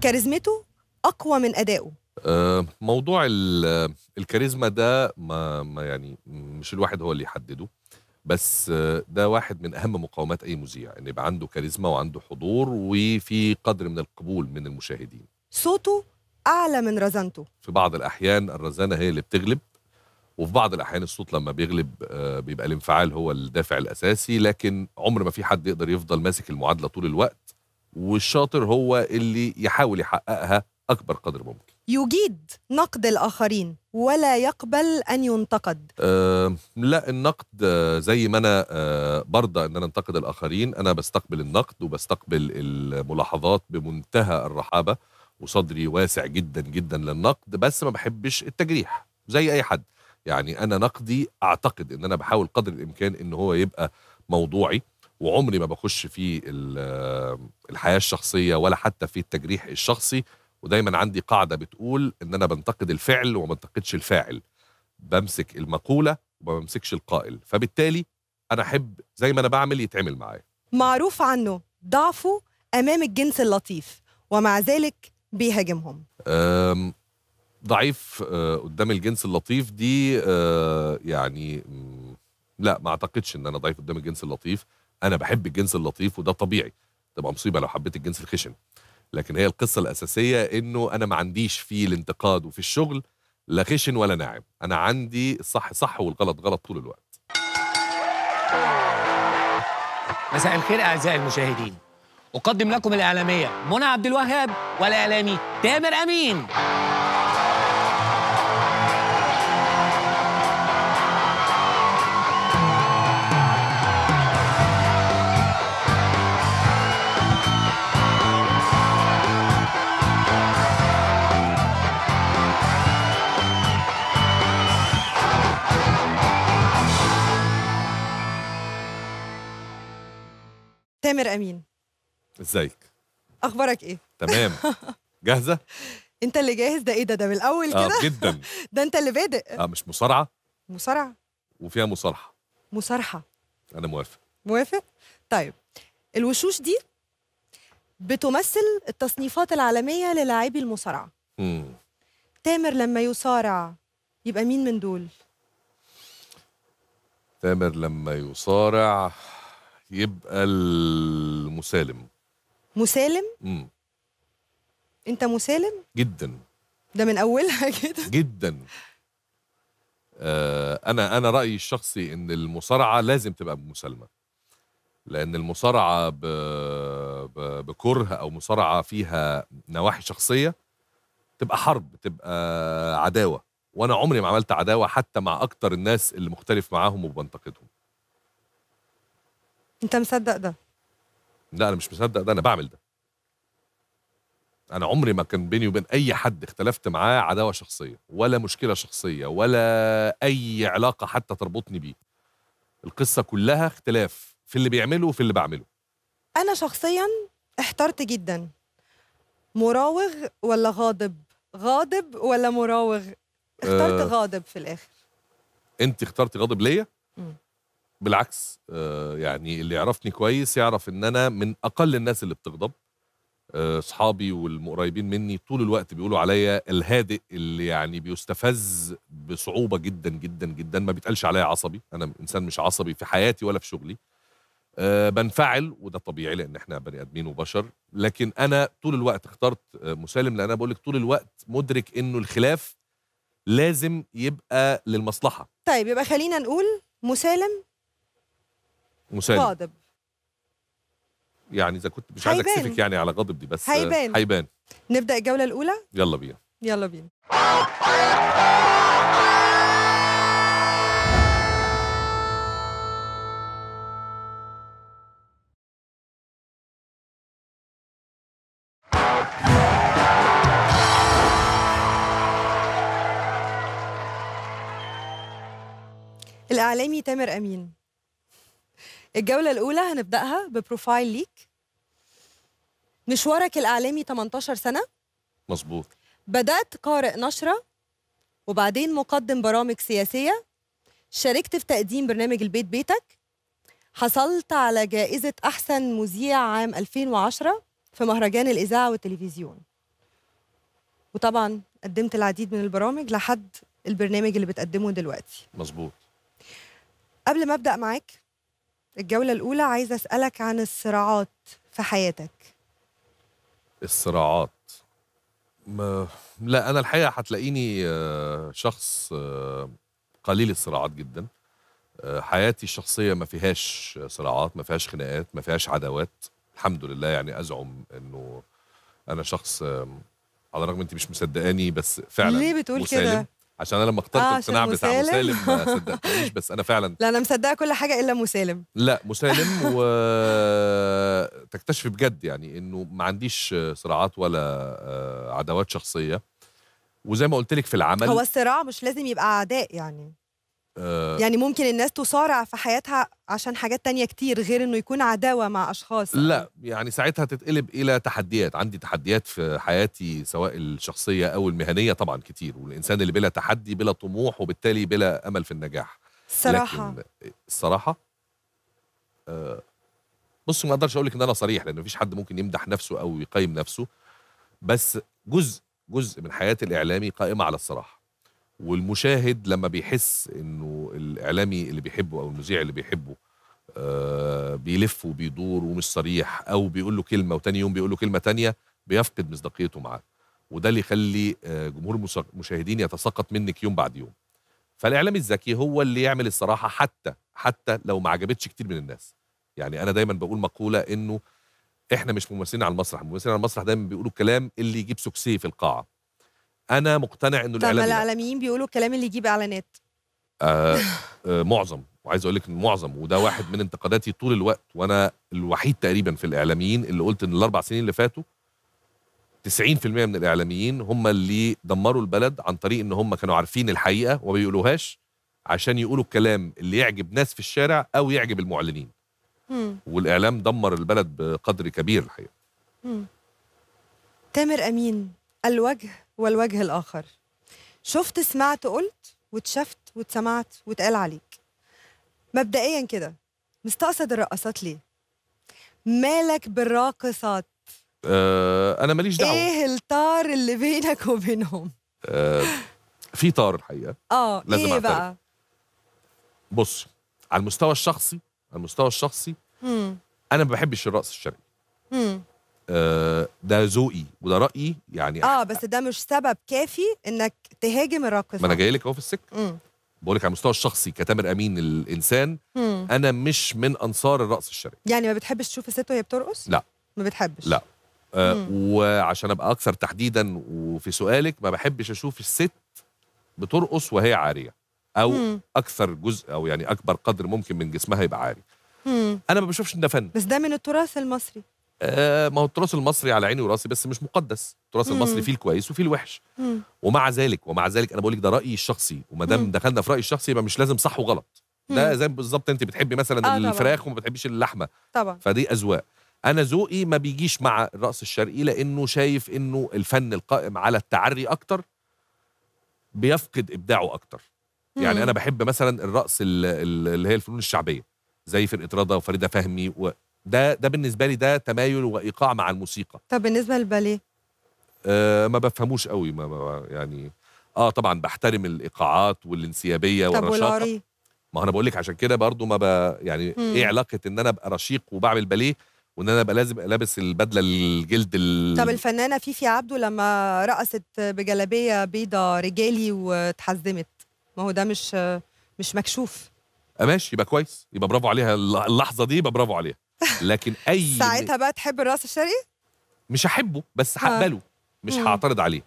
كاريزمته اقوى من ادائه آه، موضوع الكاريزما ده ما, ما يعني مش الواحد هو اللي يحدده بس آه، ده واحد من اهم مقاومات اي مذيع ان يبقى عنده كاريزما وعنده حضور وفي قدر من القبول من المشاهدين صوته اعلى من رزانته في بعض الاحيان الرزانه هي اللي بتغلب وفي بعض الاحيان الصوت لما بيغلب آه، بيبقى الانفعال هو الدافع الاساسي لكن عمر ما في حد يقدر يفضل ماسك المعادله طول الوقت والشاطر هو اللي يحاول يحققها اكبر قدر ممكن يجيد نقد الاخرين ولا يقبل ان ينتقد أه لا النقد آه، زي ما انا أه برضى ان انا انتقد الاخرين انا بستقبل النقد وبستقبل الملاحظات بمنتهى الرحابه وصدري واسع جدا جدا للنقد بس ما بحبش التجريح زي اي حد يعني انا نقدي اعتقد ان انا بحاول قدر الامكان ان هو يبقى موضوعي وعمري ما بخش في الحياه الشخصيه ولا حتى في التجريح الشخصي ودايما عندي قاعده بتقول ان انا بنتقد الفعل وما بنتقدش الفاعل بمسك المقوله وما بمسكش القائل فبالتالي انا احب زي ما انا بعمل يتعمل معايا معروف عنه ضعفه امام الجنس اللطيف ومع ذلك بيهاجمهم ضعيف آه، قدام الجنس اللطيف دي آه، يعني لا ما اعتقدش ان انا ضعيف قدام الجنس اللطيف انا بحب الجنس اللطيف وده طبيعي تبقى مصيبه لو حبيت الجنس الخشن لكن هي القصه الاساسيه انه انا ما عنديش في الانتقاد وفي الشغل لا خشن ولا ناعم انا عندي الصح صح والغلط غلط طول الوقت مساء الخير اعزائي المشاهدين اقدم لكم الاعلاميه منى عبد الوهاب والاعلامي تامر امين تامر امين ازيك اخبارك ايه تمام جاهزه انت اللي جاهز ده ايه ده ده من الاول آه، كده آه جدا ده انت اللي بادئ اه مش مصارعه مصارعه وفيها مصارحه مصارحه انا موافق موافق طيب الوشوش دي بتمثل التصنيفات العالميه للاعبي المصارعه امم تامر لما يصارع يبقى مين من دول تامر لما يصارع يبقى المسالم مسالم امم انت مسالم جدا ده من اولها كده جدا آه انا انا رايي الشخصي ان المصارعه لازم تبقى مسالمه لان المصارعه ب... ب... بكره او مصارعه فيها نواحي شخصيه تبقى حرب تبقى عداوه وانا عمري ما عملت عداوه حتى مع اكتر الناس اللي مختلف معاهم وبنتقدهم انت مصدق ده لا انا مش مصدق ده انا بعمل ده انا عمري ما كان بيني وبين اي حد اختلفت معاه عداوه شخصيه ولا مشكله شخصيه ولا اي علاقه حتى تربطني بيه القصه كلها اختلاف في اللي بيعمله وفي اللي بعمله انا شخصيا احترت جدا مراوغ ولا غاضب غاضب ولا مراوغ اخترت أه غاضب في الاخر انت اخترت غاضب ليا بالعكس آه، يعني اللي يعرفني كويس يعرف ان انا من اقل الناس اللي بتغضب آه، اصحابي والمقربين مني طول الوقت بيقولوا عليا الهادئ اللي يعني بيستفز بصعوبه جدا جدا جدا ما بيتقالش عليا عصبي انا انسان مش عصبي في حياتي ولا في شغلي أه بنفعل وده طبيعي لان احنا بني ادمين وبشر لكن انا طول الوقت اخترت آه، مسالم لان انا بقول لك طول الوقت مدرك انه الخلاف لازم يبقى للمصلحه طيب يبقى خلينا نقول مسالم مسالم غاضب يعني اذا كنت مش عايز اكسفك يعني على غاضب دي بس هيبان هيبان نبدا الجوله الاولى يلا بينا يلا بينا الإعلامي تامر أمين الجولة الأولى هنبدأها ببروفايل ليك مشوارك الإعلامي 18 سنة مظبوط بدأت قارئ نشرة وبعدين مقدم برامج سياسية شاركت في تقديم برنامج البيت بيتك حصلت على جائزة أحسن مذيع عام 2010 في مهرجان الإذاعة والتلفزيون وطبعا قدمت العديد من البرامج لحد البرنامج اللي بتقدمه دلوقتي مظبوط قبل ما أبدأ معاك الجولة الأولى عايزة أسألك عن الصراعات في حياتك الصراعات ما لا أنا الحقيقة هتلاقيني آه، شخص آه، قليل الصراعات جدا آه، حياتي الشخصية ما فيهاش صراعات ما فيهاش خناقات ما فيهاش عداوات الحمد لله يعني أزعم أنه أنا شخص على الرغم أنت مش مصدقاني بس فعلا ليه بتقول كده؟ عشان انا لما اخترت آه القناع بتاع مسالم ما صدقتنيش بس انا فعلا لا انا مصدقه كل حاجه الا مسالم لا مسالم و تكتشفي بجد يعني انه ما عنديش صراعات ولا آه، عداوات شخصيه وزي ما قلت لك في العمل هو الصراع مش لازم يبقى عداء يعني آه يعني ممكن الناس تصارع في حياتها عشان حاجات تانية كتير غير انه يكون عداوة مع اشخاص لا يعني ساعتها تتقلب الى تحديات عندي تحديات في حياتي سواء الشخصية او المهنية طبعا كتير والانسان اللي بلا تحدي بلا طموح وبالتالي بلا امل في النجاح الصراحة الصراحة آه بص ما اقدرش اقول لك ان انا صريح لان مفيش حد ممكن يمدح نفسه او يقيم نفسه بس جزء جزء من حياة الاعلامي قائمة على الصراحة والمشاهد لما بيحس انه الاعلامي اللي بيحبه او المذيع اللي بيحبه آه، بيلف وبيدور ومش صريح او بيقول له كلمه وتاني يوم بيقول له كلمه تانية بيفقد مصداقيته معاه وده اللي يخلي آه، جمهور المشاهدين يتساقط منك يوم بعد يوم فالاعلامي الذكي هو اللي يعمل الصراحه حتى حتى لو ما عجبتش كتير من الناس يعني انا دايما بقول مقوله انه احنا مش ممثلين على المسرح الممثلين على المسرح دايما بيقولوا الكلام اللي يجيب سكسيه في القاعه انا مقتنع انه الاعلام طب الاعلاميين بيقولوا الكلام اللي يجيب اعلانات آه آه معظم وعايز اقول لك معظم وده واحد من انتقاداتي طول الوقت وانا الوحيد تقريبا في الاعلاميين اللي قلت ان الاربع سنين اللي فاتوا 90% من الاعلاميين هم اللي دمروا البلد عن طريق ان هم كانوا عارفين الحقيقه وما بيقولوهاش عشان يقولوا الكلام اللي يعجب ناس في الشارع او يعجب المعلنين مم. والاعلام دمر البلد بقدر كبير الحقيقه مم. تامر امين الوجه والوجه الآخر شفت سمعت قلت واتشفت واتسمعت واتقال عليك مبدئيا كده مستقصد الرقصات ليه مالك بالراقصات أه انا ماليش دعوه ايه الطار اللي بينك وبينهم أه في طار الحقيقه اه إيه لازم ايه بقى بص على المستوى الشخصي على المستوى الشخصي مم. انا ما بحبش الرقص الشرقي مم. آه، ده ذوقي وده رايي يعني اه بس ده مش سبب كافي انك تهاجم الراقصه ما انا جاي لك اهو في السكه بقول لك على المستوى الشخصي كتامر امين الانسان مم. انا مش من انصار الرقص الشرقي يعني ما بتحبش تشوف الست وهي بترقص لا ما بتحبش لا آه وعشان ابقى اكثر تحديدا وفي سؤالك ما بحبش اشوف الست بترقص وهي عاريه او مم. اكثر جزء او يعني اكبر قدر ممكن من جسمها يبقى عاري مم. انا ما بشوفش ان ده فن بس ده من التراث المصري آه، ما هو التراث المصري على عيني وراسي بس مش مقدس التراث المصري فيه الكويس وفيه الوحش ومع ذلك ومع ذلك انا بقول لك ده رايي الشخصي وما دام دخلنا في رايي الشخصي يبقى مش لازم صح وغلط ده زي بالظبط انت بتحبي مثلا آه الفراخ وما بتحبيش اللحمه طبعا فدي اذواق انا ذوقي ما بيجيش مع الرقص الشرقي لانه شايف انه الفن القائم على التعري اكتر بيفقد ابداعه اكتر يعني انا بحب مثلا الرقص اللي هي الفنون الشعبيه زي فرقه رضا وفريده فهمي ده ده بالنسبه لي ده تمايل وايقاع مع الموسيقى طب بالنسبه للباليه آه ما بفهموش قوي ما, يعني اه طبعا بحترم الايقاعات والانسيابيه طب والرشاقه ما انا بقول لك عشان كده برضو ما ب... يعني مم. ايه علاقه ان انا ابقى رشيق وبعمل باليه وان انا ابقى لازم لابس البدله الجلد ال... طب الفنانه فيفي عبده لما رقصت بجلابيه بيضة رجالي واتحزمت ما هو ده مش مش مكشوف آه، ماشي يبقى كويس يبقى برافو عليها اللحظه دي يبقى برافو عليها لكن اي ساعتها بقى تحب الرأس الشرقي؟ مش هحبه بس آه. هقبله مش هعترض عليه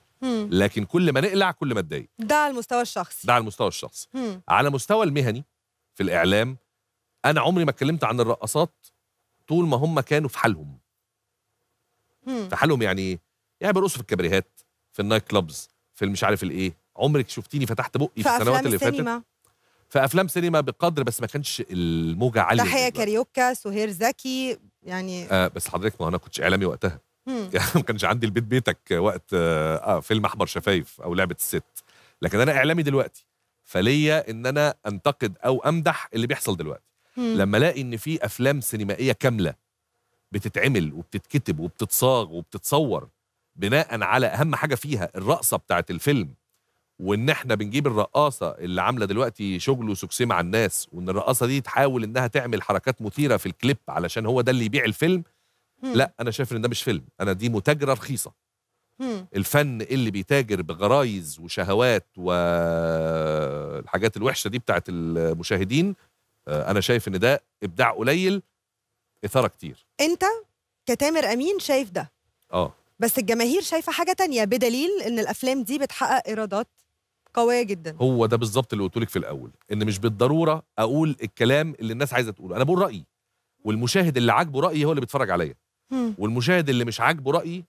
لكن كل ما نقلع كل ما اتضايق ده على المستوى الشخصي ده على المستوى الشخصي على مستوى المهني في الاعلام انا عمري ما اتكلمت عن الرقصات طول ما هم كانوا في حالهم في حالهم يعني ايه؟ يعني بيرقصوا في الكباريهات في النايت كلابز في مش عارف الايه عمرك شفتيني فتحت بقي في, في السنوات اللي فاتت فافلام سينما بقدر بس ما كانش الموجه عاليه تحيه كاريوكا سهير زكي يعني آه بس حضرتك ما انا كنتش اعلامي وقتها يعني ما كانش عندي البيت بيتك وقت آه،, آه, فيلم احمر شفايف او لعبه الست لكن انا اعلامي دلوقتي فليا ان انا انتقد او امدح اللي بيحصل دلوقتي مم. لما الاقي ان في افلام سينمائيه كامله بتتعمل وبتتكتب وبتتصاغ وبتتصور بناء على اهم حاجه فيها الرقصه بتاعت الفيلم وان احنا بنجيب الرقاصه اللي عامله دلوقتي شغل وسكسي مع الناس وان الرقاصه دي تحاول انها تعمل حركات مثيره في الكليب علشان هو ده اللي يبيع الفيلم مم. لا انا شايف ان ده مش فيلم انا دي متاجره رخيصه مم. الفن اللي بيتاجر بغرايز وشهوات والحاجات الوحشه دي بتاعت المشاهدين آه، انا شايف ان ده ابداع قليل اثاره كتير انت كتامر امين شايف ده اه بس الجماهير شايفه حاجه تانية بدليل ان الافلام دي بتحقق ايرادات قويه جدا هو ده بالظبط اللي قلت لك في الاول ان مش بالضروره اقول الكلام اللي الناس عايزه تقوله انا بقول رايي والمشاهد اللي عاجبه رايي هو اللي بيتفرج عليا والمشاهد اللي مش عاجبه رايي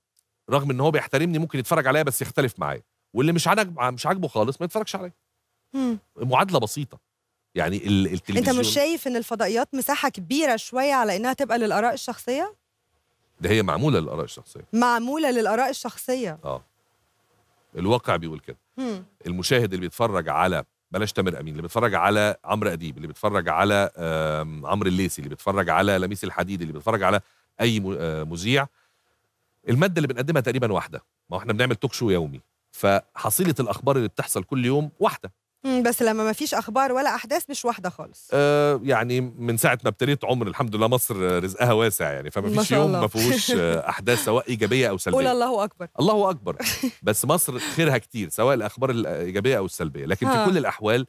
رغم ان هو بيحترمني ممكن يتفرج عليا بس يختلف معايا واللي مش عاجب مش عاجبه خالص ما يتفرجش عليا معادله بسيطه يعني التلفزيون انت مش شايف ان الفضائيات مساحه كبيره شويه على انها تبقى للاراء الشخصيه ده هي معموله للاراء الشخصيه معموله للاراء الشخصيه اه الواقع بيقول كده مم. المشاهد اللي بيتفرج على بلاش تامر امين اللي بيتفرج على عمرو اديب اللي بيتفرج على عمرو الليسي اللي بيتفرج على لميس الحديد اللي بيتفرج على اي آه، مذيع الماده اللي بنقدمها تقريبا واحده ما احنا بنعمل توك شو يومي فحصيله الاخبار اللي بتحصل كل يوم واحده بس لما ما فيش اخبار ولا احداث مش واحده خالص آه يعني من ساعه ما ابتديت عمر الحمد لله مصر رزقها واسع يعني فما فيش يوم ما فيهوش احداث سواء ايجابيه او سلبيه قول الله اكبر الله اكبر بس مصر خيرها كتير سواء الاخبار الايجابيه او السلبيه لكن ها. في كل الاحوال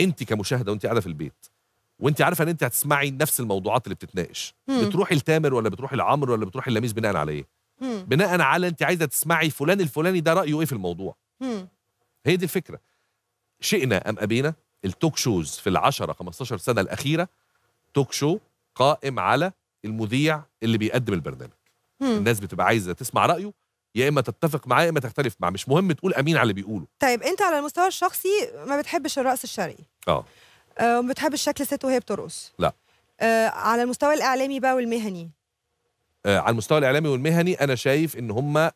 انت كمشاهده وانت قاعده في البيت وانت عارفه ان انت هتسمعي نفس الموضوعات اللي بتتناقش بتروحي لتامر ولا بتروحي لعمرو ولا بتروحي لميس بناء على ايه بناء على انت عايزه تسمعي فلان الفلاني ده رايه ايه في الموضوع هي دي الفكره شئنا أم أبينا التوك شوز في العشرة 15 سنة الأخيرة توك شو قائم على المذيع اللي بيقدم البرنامج مم. الناس بتبقى عايزة تسمع رأيه يا اما تتفق معاه يا اما تختلف معاه مش مهم تقول امين على اللي بيقوله طيب انت على المستوى الشخصي ما بتحبش الرقص الشرقي اه, آه، ما بتحبش شكل ست وهي بترقص لا آه على المستوى الاعلامي بقى والمهني آه على المستوى الاعلامي والمهني انا شايف ان هم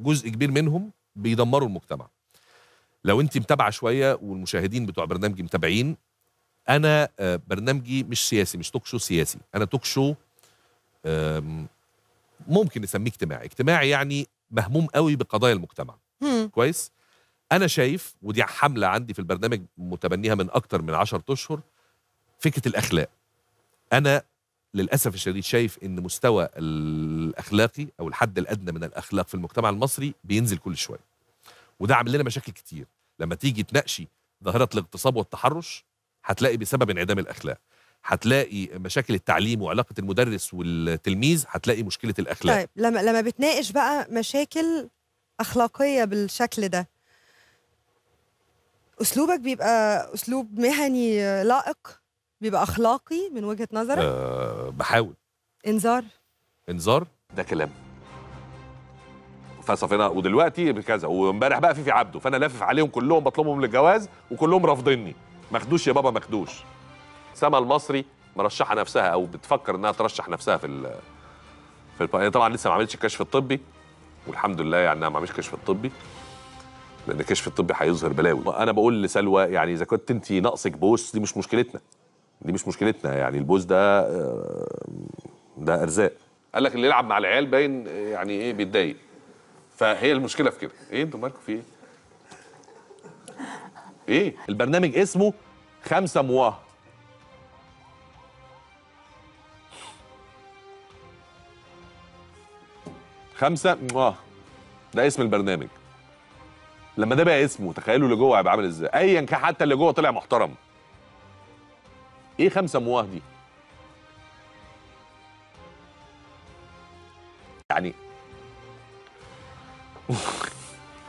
جزء كبير منهم بيدمروا المجتمع لو انت متابعه شويه والمشاهدين بتوع برنامجي متابعين انا آه، برنامجي مش سياسي مش توكشو سياسي انا توكشو ممكن نسميه اجتماعي اجتماعي يعني مهموم قوي بقضايا المجتمع كويس انا شايف ودي حمله عندي في البرنامج متبنيها من اكتر من 10 اشهر فكره الاخلاق انا للاسف الشديد شايف ان مستوى الاخلاقي او الحد الادنى من الاخلاق في المجتمع المصري بينزل كل شويه وده عامل لنا مشاكل كتير لما تيجي تناقشي ظاهره الاغتصاب والتحرش هتلاقي بسبب انعدام الاخلاق هتلاقي مشاكل التعليم وعلاقه المدرس والتلميذ هتلاقي مشكله الاخلاق طيب لما لما بتناقش بقى مشاكل اخلاقيه بالشكل ده اسلوبك بيبقى اسلوب مهني لائق بيبقى اخلاقي من وجهه نظرك أه بحاول انذار انذار ده كلام فصفينا ودلوقتي كذا وامبارح بقى فيفي عبده فانا لافف عليهم كلهم بطلبهم للجواز وكلهم رافضيني ماخدوش يا بابا ماخدوش سما المصري مرشحه نفسها او بتفكر انها ترشح نفسها في ال في الب... طبعا لسه ما عملتش الكشف الطبي والحمد لله يعني ما عملتش الكشف الطبي لان الكشف الطبي هيظهر بلاوي انا بقول لسلوى يعني اذا كنت انت ناقصك بوس دي مش مشكلتنا دي مش مشكلتنا يعني البوس ده آه، ده ارزاق قال لك اللي يلعب مع العيال باين آه، يعني ايه بيتضايق فهي المشكله في كده ايه انتوا مالكم في ايه ايه البرنامج اسمه خمسة مواه خمسة مواه ده اسم البرنامج لما ده بقى اسمه تخيلوا اللي جوه هيبقى عامل ازاي ايا كان حتى اللي جوه طلع محترم ايه خمسة مواه دي يعني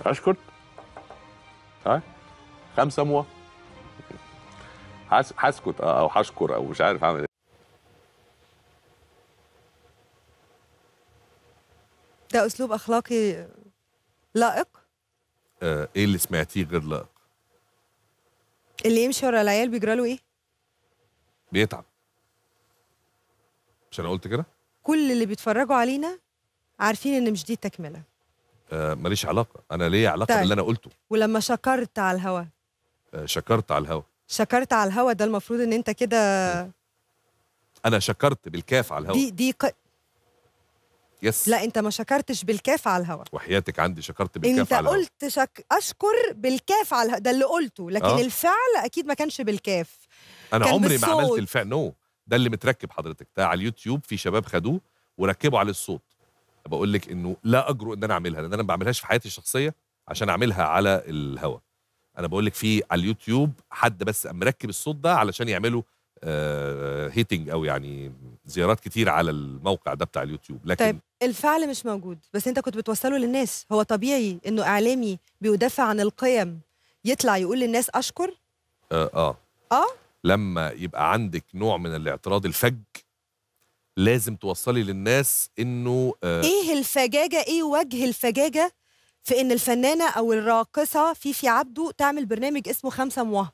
اشكر ها خمسة موا هسكت آه، او هشكر او مش عارف اعمل إيه. ده اسلوب اخلاقي لائق آه ايه اللي سمعتيه غير لائق اللي يمشي ورا العيال بيجرى له ايه بيتعب مش انا قلت كده كل اللي بيتفرجوا علينا عارفين ان مش دي التكمله آه، ماليش علاقه انا ليا علاقه طيب. باللي انا قلته ولما شكرت على الهوا آه، شكرت على الهوا شكرت على الهوا ده المفروض ان انت كده انا شكرت بالكاف على الهوا دي دي ق... يس لا انت ما شكرتش بالكاف على الهوا وحياتك عندي شكرت بالكاف انت على الهوا انت قلت شك... اشكر بالكاف على الهوا ده اللي قلته لكن آه. الفعل اكيد ما كانش بالكاف انا كان عمري بالصوت. ما عملت الفعل نو ده اللي متركب حضرتك ده على اليوتيوب في شباب خدوه وركبوا عليه الصوت بقول لك انه لا اجرؤ ان انا اعملها لان انا ما بعملهاش في حياتي الشخصيه عشان اعملها على الهوا انا بقول لك في على اليوتيوب حد بس مركب الصوت ده علشان يعملوا آه هيتنج او يعني زيارات كتير على الموقع ده بتاع اليوتيوب لكن طيب الفعل مش موجود بس انت كنت بتوصله للناس هو طبيعي انه اعلامي بيدافع عن القيم يطلع يقول للناس اشكر اه اه, آه؟ لما يبقى عندك نوع من الاعتراض الفج لازم توصلي للناس انه آه ايه الفجاجه ايه وجه الفجاجه في ان الفنانه او الراقصه فيفي عبده تعمل برنامج اسمه خمسه موه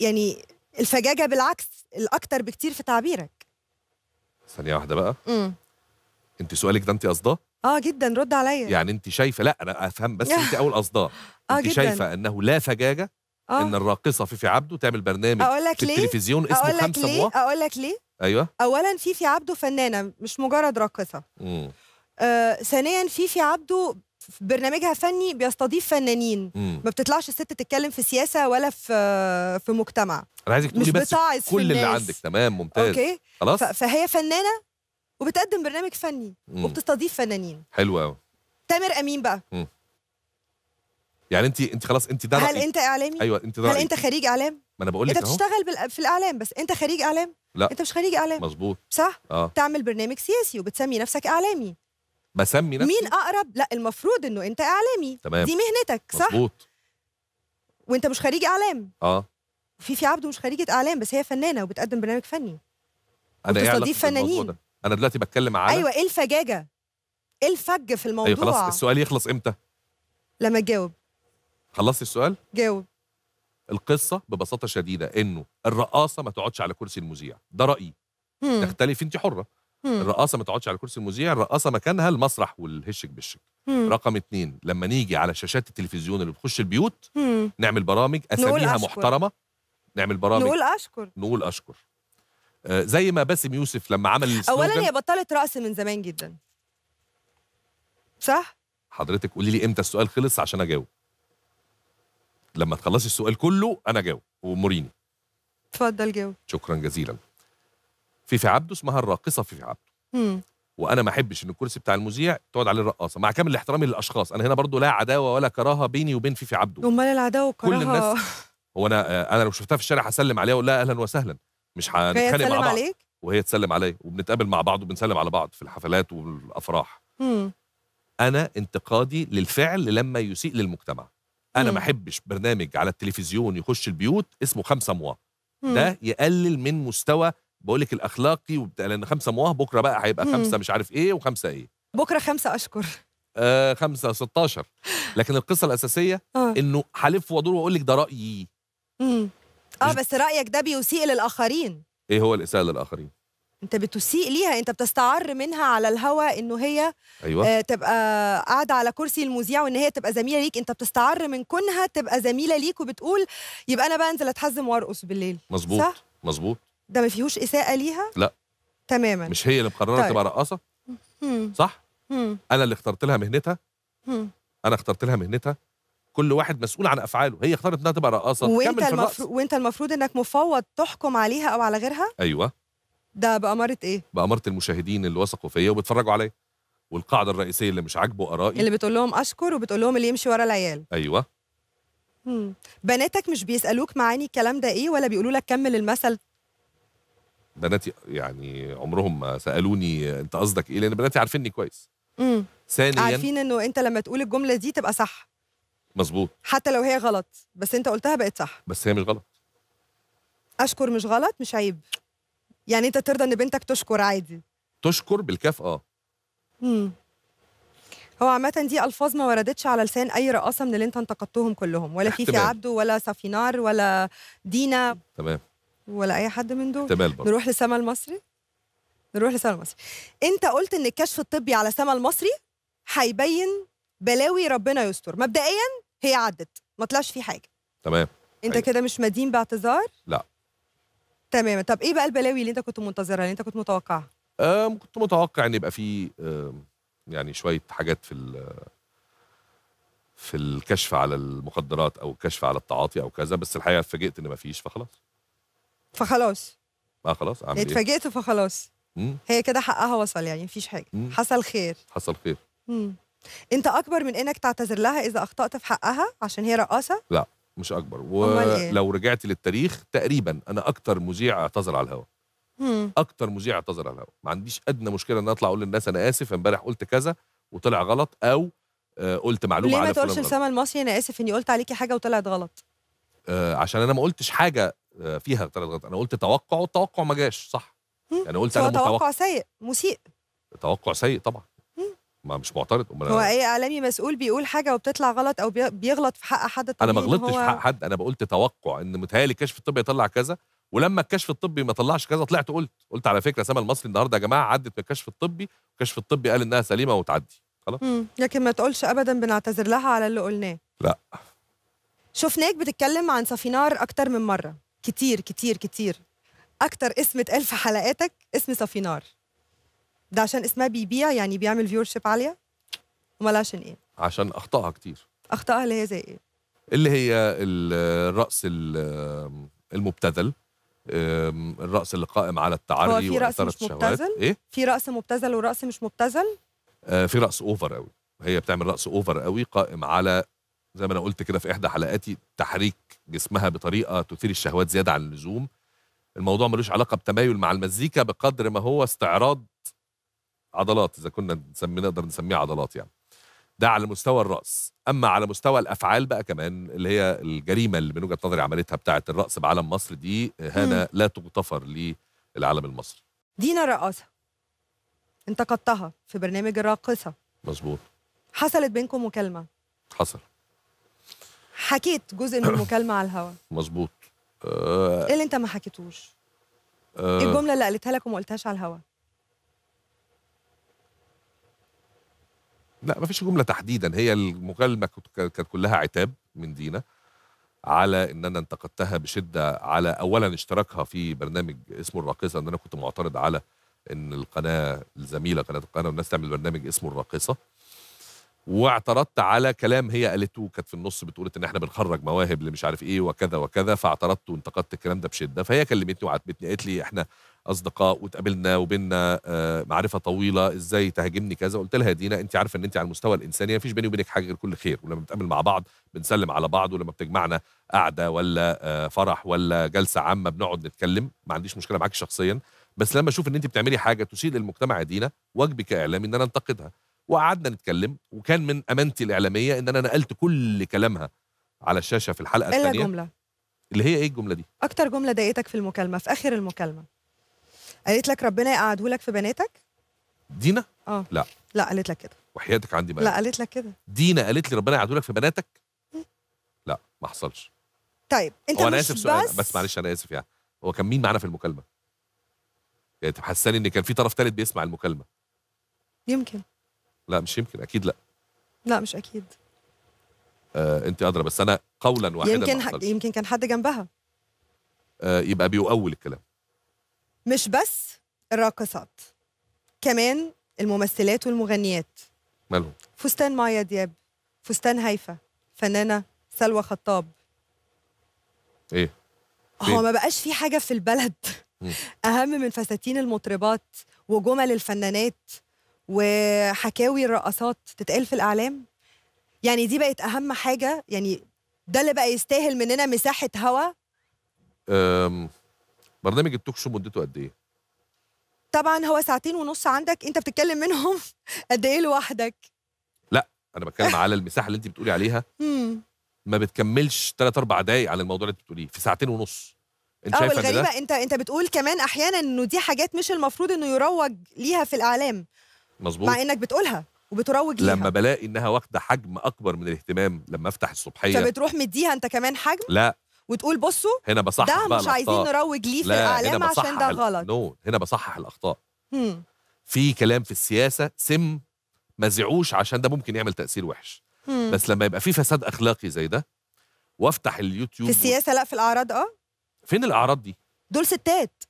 يعني الفجاجه بالعكس الاكثر بكتير في تعبيرك ثانيه واحده بقى امم انت سؤالك ده انت قصداه اه جدا رد عليا يعني انت شايفه لا انا افهم بس انت اول قصداه آه انت جداً. شايفه انه لا فجاجه آه. ان الراقصه فيفي عبده تعمل برنامج في التلفزيون اسمه خمسه موه اقول لك ليه اقول لك ليه ايوه اولا فيفي عبده فنانه مش مجرد راقصه امم آه ثانيا فيفي عبده برنامجها فني بيستضيف فنانين مم. ما بتطلعش الست تتكلم في سياسه ولا في في مجتمع انا عايزك تقولي بس كل اللي الناس. عندك تمام ممتاز اوكي خلاص فهي فنانه وبتقدم برنامج فني مم. وبتستضيف فنانين حلو قوي تامر امين بقى مم. يعني انت انت خلاص انت ده هل انت اعلامي ايوه انت ده هل انت خريج اعلام ما انا بقول لك انت بتشتغل في الاعلام بس انت خريج اعلام لا انت مش خريج اعلام مظبوط صح آه. بتعمل برنامج سياسي وبتسمي نفسك اعلامي بسمي نفسي مين اقرب لا المفروض انه انت اعلامي تمام دي مهنتك صح مظبوط وانت مش خريج اعلام اه في في عبده مش خريجه اعلام بس هي فنانه وبتقدم برنامج فني انا ايه علاقه فنانين انا دلوقتي بتكلم على ايوه ايه الفجاجه ايه الفج في الموضوع ايوه خلاص السؤال يخلص امتى لما تجاوب خلصت السؤال جاوب القصه ببساطه شديده انه الرقاصه ما تقعدش على كرسي المذيع ده رايي تختلف انت حره مم. الرقاصه ما تقعدش على كرسي المذيع الرقاصه مكانها المسرح والهشك بشك. مم. رقم اتنين لما نيجي على شاشات التلفزيون اللي بتخش البيوت مم. نعمل برامج اساميها محترمه نعمل برامج نقول اشكر نقول اشكر آه زي ما باسم يوسف لما عمل اولا هي بطلت رقص من زمان جدا صح حضرتك قولي لي امتى السؤال خلص عشان اجاوب لما تخلصي السؤال كله انا جاوب وموريني اتفضل جاوب شكرا جزيلا فيفي عبده اسمها الراقصه فيفي عبده وانا ما احبش ان الكرسي بتاع المذيع تقعد عليه الرقاصه مع كامل احترامي للاشخاص انا هنا برضو لا عداوه ولا كراهه بيني وبين فيفي عبده امال العداوه والكراهه كل الناس هو انا انا لو شفتها في الشارع هسلم عليها واقول لها اهلا وسهلا مش هنتخانق مع بعض عليك؟ وهي تسلم عليا وبنتقابل مع بعض وبنسلم على بعض في الحفلات والافراح مم. انا انتقادي للفعل لما يسيء للمجتمع انا ما احبش برنامج على التلفزيون يخش البيوت اسمه خمسة مواه ده يقلل من مستوى بقول لك الاخلاقي وبت... لان خمسة مواه بكره بقى هيبقى خمسة مش عارف ايه وخمسة ايه بكره خمسة اشكر آه خمسة 16 لكن القصه الاساسيه آه. انه حلف وادور واقول لك ده رايي اه بس رايك ده بيسيء للاخرين ايه هو الاساءه للاخرين انت بتسيء ليها انت بتستعر منها على الهوى انه هي أيوة. آه تبقى قاعده على كرسي المذيع وان هي تبقى زميله ليك انت بتستعر من كونها تبقى زميله ليك وبتقول يبقى انا انزل اتحزم وارقص بالليل مظبوط صح؟ مظبوط ده ما فيهوش اساءه ليها لا تماما مش هي اللي مقرره طيب. تبقى رقاصه صح مم. انا اللي اخترت لها مهنتها مم. انا اخترت لها مهنتها كل واحد مسؤول عن افعاله هي اختارت انها تبقى رقاصه وانت المفروض وانت المفروض انك مفوض تحكم عليها او على غيرها ايوه ده بأمارة إيه؟ بأمارة المشاهدين اللي وثقوا فيا وبيتفرجوا عليا والقاعدة الرئيسية اللي مش عاجبه آرائي اللي بتقول لهم أشكر وبتقول لهم اللي يمشي ورا العيال أيوه مم. بناتك مش بيسألوك معاني الكلام ده إيه ولا بيقولوا لك كمل المثل بناتي يعني عمرهم ما سالوني انت قصدك ايه لان بناتي عارفيني كويس امم ثانيا عارفين انه انت لما تقول الجمله دي تبقى صح مظبوط حتى لو هي غلط بس انت قلتها بقت صح بس هي مش غلط اشكر مش غلط مش عيب يعني انت ترضى ان بنتك تشكر عادي تشكر بالكاف اه امم هو عامة دي ألفاظ ما وردتش على لسان أي رقاصة من اللي أنت انتقدتهم كلهم ولا فيفي عبده ولا سفينار ولا دينا تمام ولا أي حد من دول تمام برضه. نروح لسما المصري نروح لسما المصري أنت قلت إن الكشف الطبي على سما المصري هيبين بلاوي ربنا يستر مبدئيا هي عدت ما طلعش في حاجة تمام أنت أيوة. كده مش مدين باعتذار؟ لا تمام طب ايه بقى البلاوي اللي انت كنت منتظرها اللي انت كنت متوقعها آه كنت متوقع ان يبقى في يعني شويه حاجات في في الكشف على المخدرات او الكشف على التعاطي او كذا بس الحقيقه اتفاجئت ان مفيش فخلاص فخلاص اه خلاص اعمل ايه اتفاجئت فخلاص هي كده حقها وصل يعني مفيش حاجه مم. حصل خير حصل خير مم. انت اكبر من انك تعتذر لها اذا اخطات في حقها عشان هي رقاصه لا مش اكبر إيه؟ ولو رجعت للتاريخ تقريبا انا اكتر مذيع اعتذر على الهواء اكتر مذيع اعتذر على الهواء ما عنديش ادنى مشكله ان اطلع اقول للناس انا اسف امبارح قلت كذا وطلع غلط او آه، قلت معلومه ليه ما تقولش لسام المصري انا اسف اني قلت عليكي حاجه وطلعت غلط آه عشان انا ما قلتش حاجه آه، فيها طلعت غلط انا قلت توقع والتوقع ما جاش صح يعني قلت انا متوقع سيء مسيء توقع سيء طبعا ما مش معترض امال هو اي اعلامي مسؤول بيقول حاجه وبتطلع غلط او بيغلط في حق حد انا ما غلطتش في حق حد انا بقول توقع ان متهيألي الكشف الطبي يطلع كذا ولما الكشف الطبي ما طلعش كذا طلعت قلت قلت على فكره سما المصري النهارده يا جماعه عدت من الكشف الطبي والكشف الطبي قال انها سليمه وتعدي خلاص لكن ما تقولش ابدا بنعتذر لها على اللي قلناه لا شفناك بتتكلم عن صفينار اكتر من مره كتير كتير كتير اكتر اسم اتقال في حلقاتك اسم صفينار ده عشان اسمها بيبيع يعني بيعمل فيور شيب عاليه امال عشان ايه عشان اخطائها كتير اخطائها اللي هي زي ايه اللي هي الراس المبتذل الراس اللي قائم على التعري هو في رأس مش مبتذل إيه؟ في راس مبتذل وراس مش مبتذل آه في راس اوفر قوي هي بتعمل راس اوفر قوي قائم على زي ما انا قلت كده في احدى حلقاتي تحريك جسمها بطريقه تثير الشهوات زياده عن اللزوم الموضوع ملوش علاقه بتمايل مع المزيكا بقدر ما هو استعراض عضلات اذا كنا نسمي نقدر نسميه عضلات يعني ده على مستوى الراس اما على مستوى الافعال بقى كمان اللي هي الجريمه اللي من وجهه نظري عملتها بتاعه الراس بعلم مصر دي هنا لا تغتفر للعالم المصري دينا رقاصه انتقدتها في برنامج الراقصه مظبوط حصلت بينكم مكالمه حصل حكيت جزء من المكالمه على الهوا مظبوط إيه أه... ايه اللي انت ما حكيتوش أه... ايه الجمله اللي قالتها لك وما قلتهاش على الهوا لا ما فيش جمله تحديدا هي المكالمه كانت كلها عتاب من دينا على ان انا انتقدتها بشده على اولا اشتراكها في برنامج اسمه الراقصه ان انا كنت معترض على ان القناه الزميله قناه القناه والناس تعمل برنامج اسمه الراقصه واعترضت على كلام هي قالته كانت في النص بتقول ان احنا بنخرج مواهب اللي مش عارف ايه وكذا وكذا فاعترضت وانتقدت الكلام ده بشده فهي كلمتني وعاتبتني قالت لي احنا اصدقاء وتقابلنا وبينا آه، معرفه طويله ازاي تهاجمني كذا قلت لها دينا انت عارفه ان انت على المستوى الانساني ما فيش بيني وبينك حاجه غير كل خير ولما بنتقابل مع بعض بنسلم على بعض ولما بتجمعنا قعده ولا آه، فرح ولا جلسه عامه بنقعد نتكلم ما عنديش مشكله معاك شخصيا بس لما اشوف ان انت بتعملي حاجه تسيء للمجتمع دينا واجبي كاعلامي ان انا انتقدها وقعدنا نتكلم وكان من امانتي الاعلاميه ان انا نقلت كل كلامها على الشاشه في الحلقه الثانيه جمله اللي هي ايه الجمله دي اكتر جمله ضايقتك في المكالمه في اخر المكالمه قالت لك ربنا يقعده لك في بناتك دينا اه لا لا قالت لك كده وحياتك عندي بقى لا قالت لك كده دينا قالت لي ربنا يقعده لك في بناتك لا ما حصلش طيب انت هو انا اسف سؤال بس, بس معلش انا اسف يعني هو كان مين معانا في المكالمه؟ يعني حساني ان كان في طرف ثالث بيسمع المكالمه يمكن لا مش يمكن اكيد لا لا مش اكيد آه انت ادرى بس انا قولا واحدا يمكن يمكن كان حد جنبها آه يبقى بيؤول الكلام مش بس الراقصات كمان الممثلات والمغنيات مالهم فستان مايا دياب فستان هيفا فنانه سلوى خطاب ايه هو ما بقاش في حاجه في البلد اهم من فساتين المطربات وجمل الفنانات وحكاوي الرقصات تتقال في الاعلام يعني دي بقت اهم حاجه يعني ده اللي بقى يستاهل مننا مساحه هوا برنامج التوك شو مدته قد ايه؟ طبعا هو ساعتين ونص عندك انت بتتكلم منهم قد ايه لوحدك؟ لا انا بتكلم على المساحه اللي انت بتقولي عليها ما بتكملش ثلاث اربع دقايق على الموضوع اللي انت بتقوليه في ساعتين ونص انت آه، شايفه ده؟ الغريبه انت انت بتقول كمان احيانا انه دي حاجات مش المفروض انه يروج ليها في الاعلام مظبوط مع انك بتقولها وبتروج ليها لما بلاقي انها واخده حجم اكبر من الاهتمام لما افتح الصبحيه فبتروح مديها انت كمان حجم؟ لا وتقول بصوا هنا بصحح ده مش الأخطاء. عايزين نروج ليه في الاعلام عشان ده غلط نو no. هنا بصحح الاخطاء في كلام في السياسه سم مزعوش عشان ده ممكن يعمل تاثير وحش مم. بس لما يبقى في فساد اخلاقي زي ده وافتح اليوتيوب في السياسه و... لا في الاعراض اه فين الاعراض دي دول ستات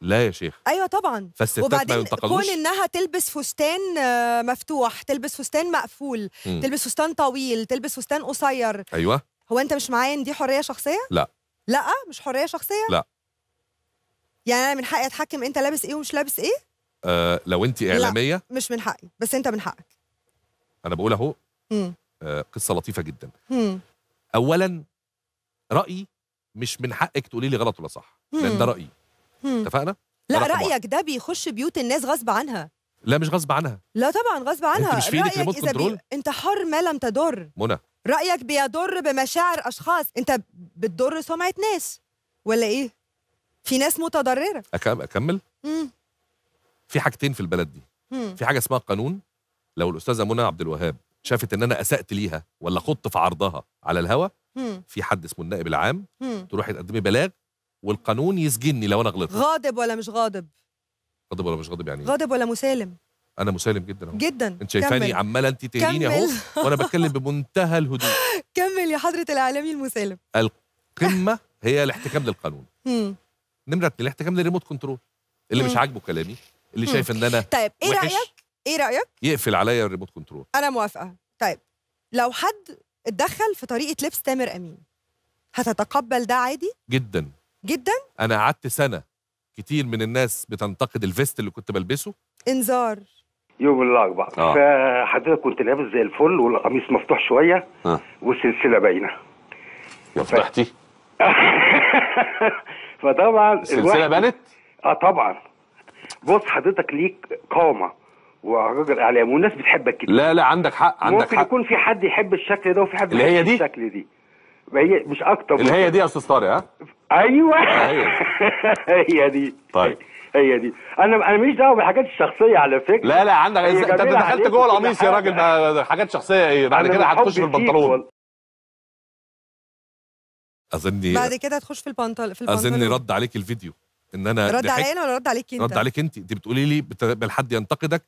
لا يا شيخ ايوه طبعا فالستات ما ينتقلوش كون انها تلبس فستان آه، مفتوح تلبس فستان مقفول مم. تلبس فستان طويل تلبس فستان قصير ايوه هو انت مش معايا ان دي حريه شخصيه لا لا مش حريه شخصيه لا يعني انا من حقي اتحكم انت لابس ايه ومش لابس ايه آه لو انت اعلاميه لا مش من حقي بس انت من حقك انا بقول اهو آه قصه لطيفه جدا مم. اولا رايي مش من حقك تقولي لي غلط ولا صح لان ده رايي اتفقنا لا رايك ده بيخش بيوت الناس غصب عنها لا مش غصب عنها لا طبعا غصب عنها انت مش في رايك اذا بي... انت حر ما لم تضر منى رايك بيضر بمشاعر اشخاص انت بتضر سمعه ناس ولا ايه في ناس متضرره اكمل مم. في حاجتين في البلد دي مم. في حاجه اسمها قانون لو الاستاذه منى عبد الوهاب شافت ان انا اسات ليها ولا خضت في عرضها على الهوا في حد اسمه النائب العام مم. تروحي تقدمي بلاغ والقانون يسجني لو انا غلطت غاضب ولا مش غاضب غاضب ولا مش غاضب يعني إيه؟ غاضب ولا مسالم انا مسالم جدا أهو. جدا انت شايفاني عماله انت تهيني اهو وانا بتكلم بمنتهى الهدوء كمل يا حضره الاعلامي المسالم القمه هي الاحتكام للقانون نمره اتنين الاحتكام للريموت كنترول اللي مش عاجبه كلامي اللي شايف ان انا طيب ايه رايك ايه رايك يقفل عليا الريموت كنترول انا موافقه طيب لو حد اتدخل في طريقه لبس تامر امين هتتقبل ده عادي جدا جدا انا قعدت سنه كتير من الناس بتنتقد الفيست اللي كنت بلبسه انذار يوم الاربعاء آه. فحضرتك كنت لابس زي الفل والقميص مفتوح شويه آه. والسلسله باينه يا فرحتي فطبعا السلسله بانت؟ اه طبعا بص حضرتك ليك قامه وراجل اعلام والناس بتحبك كتير لا لا عندك حق عندك ممكن حق. يكون في حد يحب الشكل ده وفي حد اللي هي دي الشكل دي هي مش اكتر اللي هي دي يا استاذ طارق ها ايوه, أيوه. هي دي طيب هي دي انا انا ماليش دعوه بالحاجات الشخصيه على فكره لا لا عندك انت دخلت جوه القميص يا راجل حاجات شخصيه ايه بعد كده هتخش في البنطلون اظني بعد كده هتخش في البنطلون في البنطلون اظني رد عليك الفيديو ان انا رد علينا انا ولا رد عليك انت رد عليك انت انت بتقولي لي بالحد ينتقدك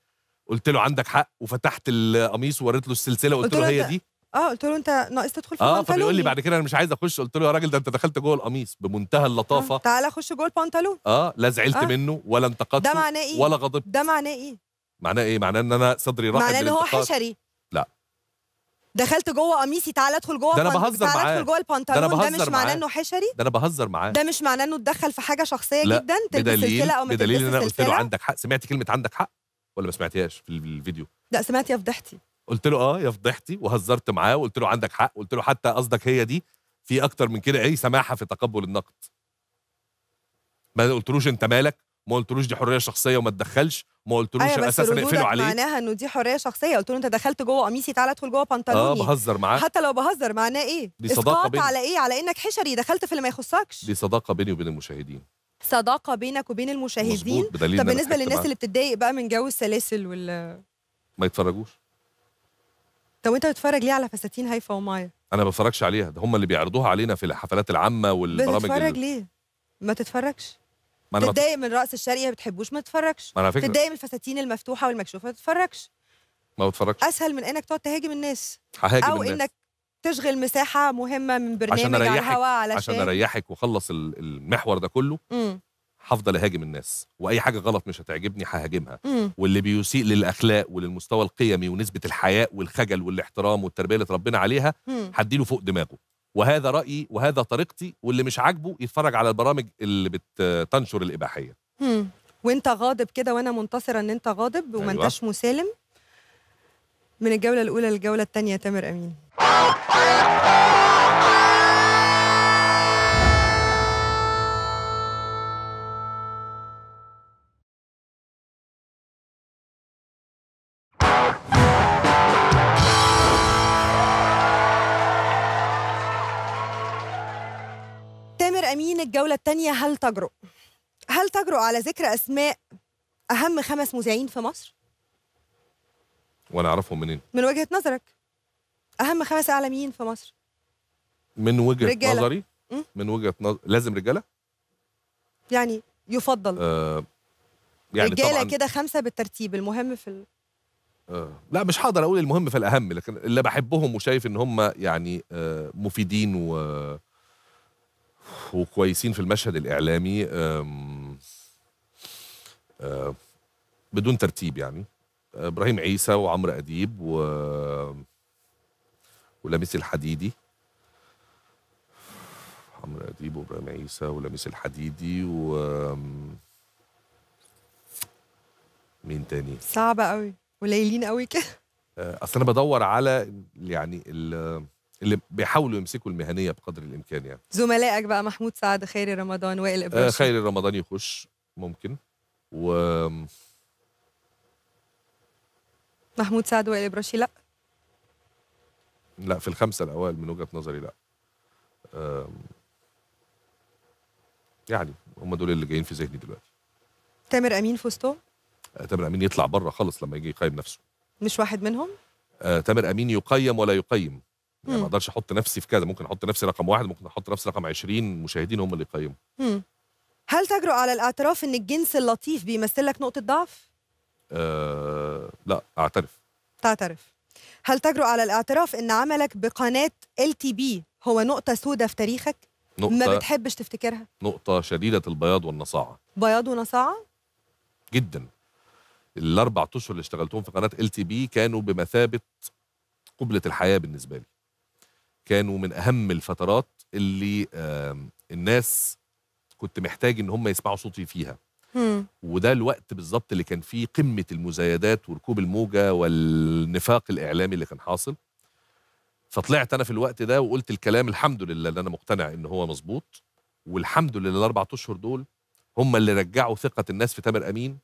قلت له عندك حق وفتحت القميص ووريت له السلسله وقلت له هي دي اه قلت له انت ناقص تدخل في اه فبيقول لي بعد كده انا مش عايز اخش قلت له يا راجل ده انت دخلت جوه القميص بمنتهى اللطافه آه. تعالى اخش جوه البنطلون اه لا زعلت آه. منه ولا انتقدته ده معناه ايه ولا غضبت ده معناه ايه معناه ايه معناه ان انا صدري راح معناه ان هو حشري لا دخلت جوه قميصي تعالى ادخل جوه ده انا بهزر معاه تعالى ادخل جوه البنطلون ده, ده مش معناه انه حشري ده انا بهزر معاه ده مش معناه انه اتدخل في حاجه شخصيه لا. جدا تلبس سلسله او ما بدليل ان انا قلت له عندك حق سمعت كلمه عندك حق ولا ما سمعتهاش في الفيديو لا سمعت يا فضحتي قلت له اه يا فضحتي وهزرت معاه وقلت له عندك حق قلت له حتى قصدك هي دي في اكتر من كده ايه سماحه في تقبل النقد ما قلتلوش انت مالك ما قلتلوش دي حريه شخصيه وما تدخلش ما قلتلوش أيوة اساسا اقفلوا عليه معناها انه دي حريه شخصيه قلت له انت دخلت جوه قميصي تعالى ادخل جوه آه، بنطلوني اه بهزر معاه حتى لو بهزر معناه ايه دي صداقه بيني. على ايه على انك حشري دخلت في اللي ما يخصكش دي صداقه بيني وبين المشاهدين صداقه بينك وبين المشاهدين طب بالنسبه للناس اللي بتتضايق بقى من جو السلاسل وال ما يتفرجوش طب وانت بتتفرج ليه على فساتين هيفا ومايا؟ انا ما بتفرجش عليها ده هم اللي بيعرضوها علينا في الحفلات العامه والبرامج بتتفرج ليه؟ ما تتفرجش ما أنا تتضايق من رأس الشرقي ما بتحبوش ما تتفرجش ما أنا فكرة. تتضايق من الفساتين المفتوحه والمكشوفه ما تتفرجش ما بتفرجش اسهل من انك تقعد تهاجم الناس ههاجم او الناس. انك تشغل مساحه مهمه من برنامج عشان أريحك. على الهواء علشان عشان اريحك واخلص المحور ده كله مم. هفضل اهاجم الناس واي حاجه غلط مش هتعجبني ههاجمها واللي بيسيء للاخلاق وللمستوى القيمي ونسبه الحياء والخجل والاحترام والتربيه اللي اتربينا عليها هديله فوق دماغه وهذا رايي وهذا طريقتي واللي مش عاجبه يتفرج على البرامج اللي بتنشر الاباحيه مم. وانت غاضب كده وانا منتصره ان انت غاضب وما أيوة. انتش أيوة. مسالم من الجوله الاولى للجوله الثانيه تامر امين أمين الجولة الثانية هل تجرؤ؟ هل تجرؤ على ذكر أسماء أهم خمس مذيعين في مصر؟ وأنا أعرفهم منين؟ من وجهة نظرك أهم خمس إعلاميين في مصر من وجهة رجالة. نظري من وجهة نظر لازم رجالة؟ يعني يفضل آه يعني رجالة كده خمسة بالترتيب المهم في ال... آه. لا مش هقدر اقول المهم في الاهم لكن اللي بحبهم وشايف ان هم يعني آه مفيدين و وكويسين في المشهد الاعلامي أم أم بدون ترتيب يعني ابراهيم عيسى وعمرو اديب و ولميس الحديدي عمرو اديب وابراهيم عيسى ولميس الحديدي و مين تاني صعبة قوي قليلين قوي كده آه، اصل انا بدور على يعني ال اللي بيحاولوا يمسكوا المهنيه بقدر الامكان يعني زملائك بقى محمود سعد خيري رمضان وائل ابراهيم آه خيري رمضان يخش ممكن و محمود سعد وائل ابراشي لا لا في الخمسه الاوائل من وجهه نظري لا يعني هم دول اللي جايين في ذهني دلوقتي تامر امين في وسطهم آه، تامر امين يطلع بره خالص لما يجي يقيم نفسه مش واحد منهم آه تامر امين يقيم ولا يقيم يعني ما اقدرش احط نفسي في كذا ممكن احط نفسي رقم واحد ممكن احط نفسي رقم 20 مشاهدين هم اللي يقيموا هل تجرؤ على الاعتراف ان الجنس اللطيف بيمثل لك نقطه ضعف أه لا اعترف تعترف هل تجرؤ على الاعتراف ان عملك بقناه ال تي بي هو نقطه سودة في تاريخك نقطة ما بتحبش تفتكرها نقطه شديده البياض والنصاعه بياض ونصاعه جدا الاربع اشهر اللي اشتغلتهم في قناه ال تي بي كانوا بمثابه قبله الحياه بالنسبه لي كانوا من اهم الفترات اللي الناس كنت محتاج ان هم يسمعوا صوتي فيها وده الوقت بالظبط اللي كان فيه قمه المزايدات وركوب الموجه والنفاق الاعلامي اللي كان حاصل فطلعت انا في الوقت ده وقلت الكلام الحمد لله اللي انا مقتنع ان هو مظبوط والحمد لله الاربع اشهر دول هم اللي رجعوا ثقه الناس في تامر امين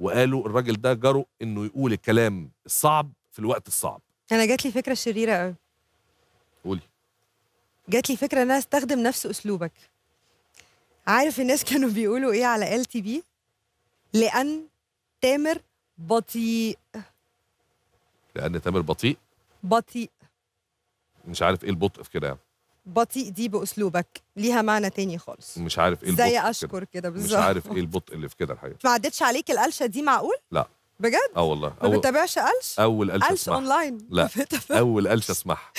وقالوا الراجل ده جرؤ انه يقول الكلام الصعب في الوقت الصعب انا جات لي فكره شريره قوي قولي جات لي فكره ان انا استخدم نفس اسلوبك عارف الناس كانوا بيقولوا ايه على ال تي بي لان تامر بطيء لان تامر بطيء بطيء مش عارف ايه البطء في كده يعني بطيء دي باسلوبك ليها معنى تاني خالص مش عارف ايه البطء زي اشكر كده بالظبط مش عارف ايه البطء اللي في كده الحقيقه ما عدتش عليك القلشه دي معقول لا بجد اه والله ما بتتابعش قلش اول قلشه قلش اونلاين لا اول قلشه اسمعها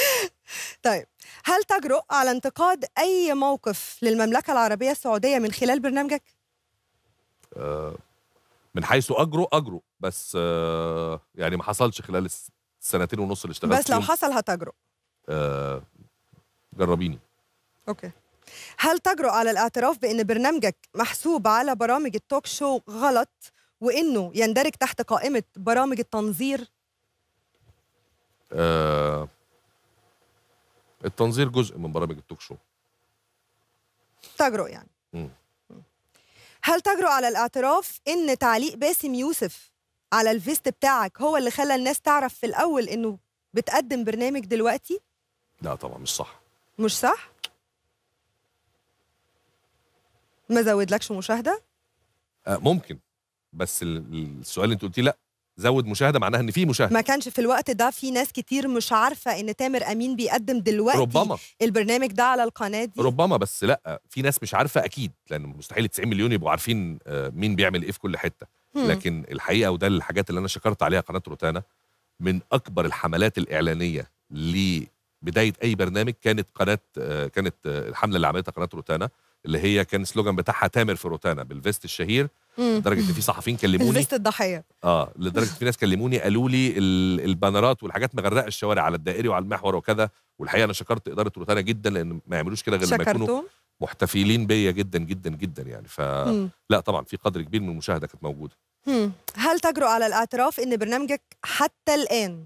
طيب هل تجرؤ على انتقاد أي موقف للمملكة العربية السعودية من خلال برنامجك؟ آه، من حيث أجرؤ أجرؤ بس آه، يعني ما حصلش خلال السنتين ونص اللي اشتغلت بس لو حصل هتجرؤ آه، جربيني أوكي هل تجرؤ على الاعتراف بأن برنامجك محسوب على برامج التوك شو غلط وأنه يندرج تحت قائمة برامج التنظير؟ آه التنظير جزء من برامج التوك شو تجرؤ يعني مم. هل تجرؤ على الاعتراف ان تعليق باسم يوسف على الفيست بتاعك هو اللي خلى الناس تعرف في الاول انه بتقدم برنامج دلوقتي لا طبعا مش صح مش صح ما زودلكش مشاهده آه ممكن بس السؤال اللي انت قلتيه لا زود مشاهده معناها ان في مشاهده ما كانش في الوقت ده في ناس كتير مش عارفه ان تامر امين بيقدم دلوقتي ربما البرنامج ده على القناه دي ربما بس لا في ناس مش عارفه اكيد لان مستحيل 90 مليون يبقوا عارفين آه، مين بيعمل ايه في كل حته هم. لكن الحقيقه وده الحاجات اللي انا شكرت عليها قناه روتانا من اكبر الحملات الاعلانيه لبدايه اي برنامج كانت قناه آه، كانت آه، الحمله اللي عملتها قناه روتانا اللي هي كان سلوجان بتاعها تامر في روتانا بالفيست الشهير لدرجه ان في صحفيين كلموني الفيست الضحيه اه لدرجه في ناس كلموني قالوا لي البانرات والحاجات مغرقه الشوارع على الدائري وعلى المحور وكذا والحقيقه انا شكرت اداره روتانا جدا لان ما يعملوش كده غير لما يكونوا محتفلين بيا جدا جدا جدا يعني ف لا طبعا في قدر كبير من المشاهده كانت موجوده هل تجرؤ على الاعتراف ان برنامجك حتى الان